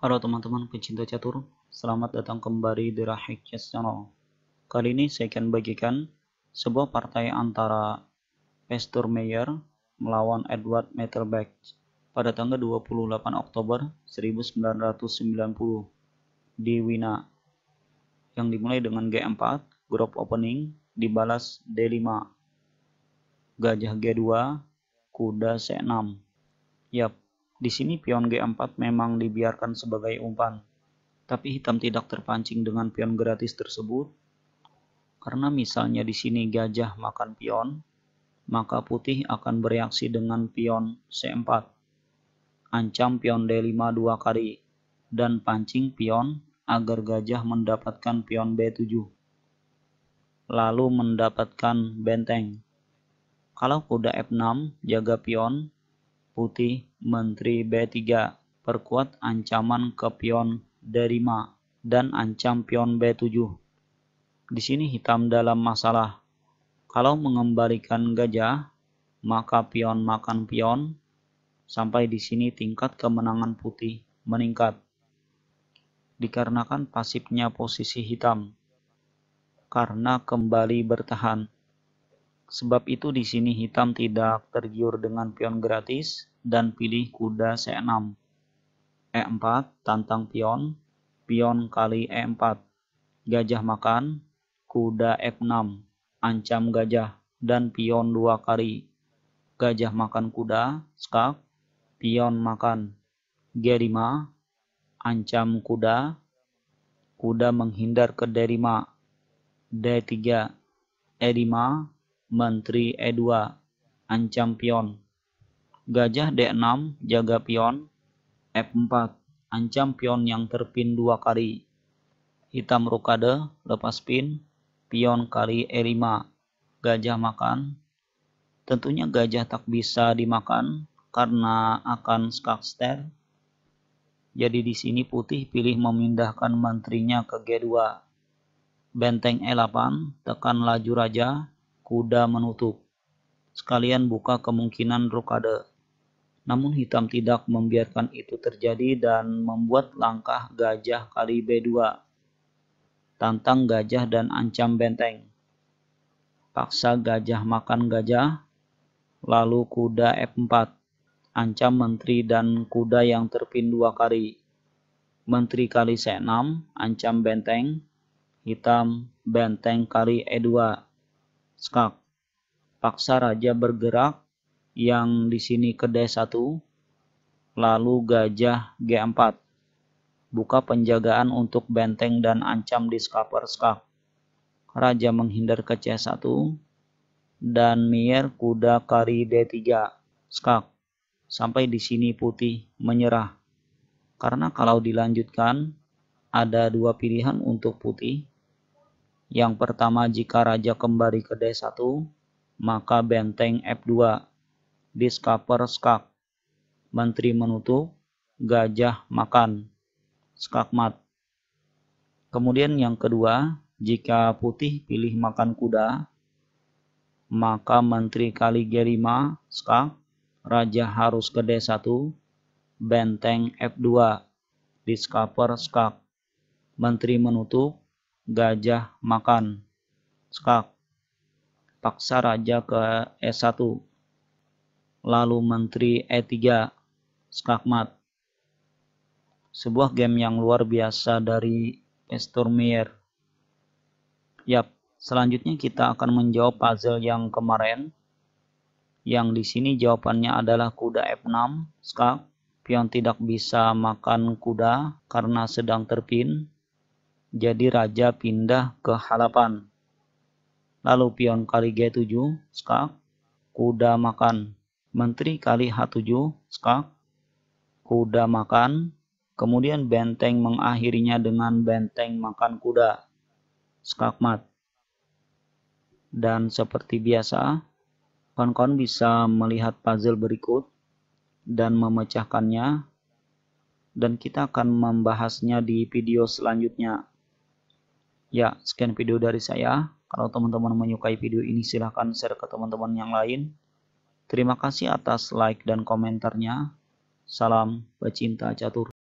Halo teman-teman pecinta catur, selamat datang kembali di Rahik Chess Channel. Kali ini saya akan bagikan sebuah partai antara Pastor Meyer melawan Edward Metterbeck pada tanggal 28 Oktober 1990 di Wina yang dimulai dengan G4, group opening, dibalas D5, gajah G2, kuda C6. Yap, di sini pion G4 memang dibiarkan sebagai umpan, tapi hitam tidak terpancing dengan pion gratis tersebut. Karena misalnya di sini gajah makan pion, maka putih akan bereaksi dengan pion C4. Ancam pion D5 dua kali dan pancing pion agar gajah mendapatkan pion B7. Lalu mendapatkan benteng. Kalau kuda F6 jaga pion, Putih Menteri B3 perkuat ancaman ke pion D5 dan ancam pion B7. Di sini hitam dalam masalah. Kalau mengembalikan gajah, maka pion makan pion. Sampai di sini tingkat kemenangan putih meningkat. Dikarenakan pasifnya posisi hitam. Karena kembali bertahan. Sebab itu di sini hitam tidak tergiur dengan pion gratis, dan pilih kuda C6. E4 e tantang pion, pion kali E4. Gajah makan, kuda F6, e ancam gajah, dan pion dua kali. Gajah makan kuda, skak, pion makan. G5, ancam kuda, kuda menghindar ke D5. D3, E5, menteri E2, ancam pion Gajah D6 jaga pion. F4 ancam pion yang terpin dua kali. Hitam rokade lepas pin. Pion kali E5. Gajah makan. Tentunya gajah tak bisa dimakan karena akan skakster. Jadi di sini putih pilih memindahkan menterinya ke G2. Benteng E8 tekan laju raja, kuda menutup. Sekalian buka kemungkinan rokade. Namun hitam tidak membiarkan itu terjadi dan membuat langkah gajah kali B2. Tantang gajah dan ancam benteng. Paksa gajah makan gajah, lalu kuda F4. Ancam menteri dan kuda yang terpin dua kali. Menteri kali C6, ancam benteng, hitam, benteng kali E2. Skak. Paksa raja bergerak, yang di sini ke d 1, lalu gajah G4. Buka penjagaan untuk benteng dan ancam di skaper skak. Raja menghindar ke C1 dan Mier kuda kari D3 skak. Sampai di sini putih menyerah. Karena kalau dilanjutkan ada dua pilihan untuk putih. Yang pertama jika raja kembali ke D1 maka benteng F2 Discover skak. Menteri menutup. Gajah makan. Skakmat. Kemudian yang kedua, jika putih pilih makan kuda, maka Menteri kali gerima, skak. Raja harus ke D1, benteng F2, discover skak. Menteri menutup, gajah makan, skak. Paksa raja ke E1, lalu Menteri E3 Skakmat. Sebuah game yang luar biasa dari Estormier. Yap, selanjutnya kita akan menjawab puzzle yang kemarin. Yang di sini jawabannya adalah kuda F6, skak. Pion tidak bisa makan kuda karena sedang terpin. Jadi raja pindah ke halapan. Lalu pion kali G7, skak. Kuda makan menteri kali H7 skak kuda makan kemudian benteng mengakhirinya dengan benteng makan kuda skakmat dan seperti biasa kawan-kawan bisa melihat puzzle berikut dan memecahkannya dan kita akan membahasnya di video selanjutnya ya sekian video dari saya kalau teman-teman menyukai video ini silahkan share ke teman-teman yang lain Terima kasih atas like dan komentarnya. Salam pecinta catur.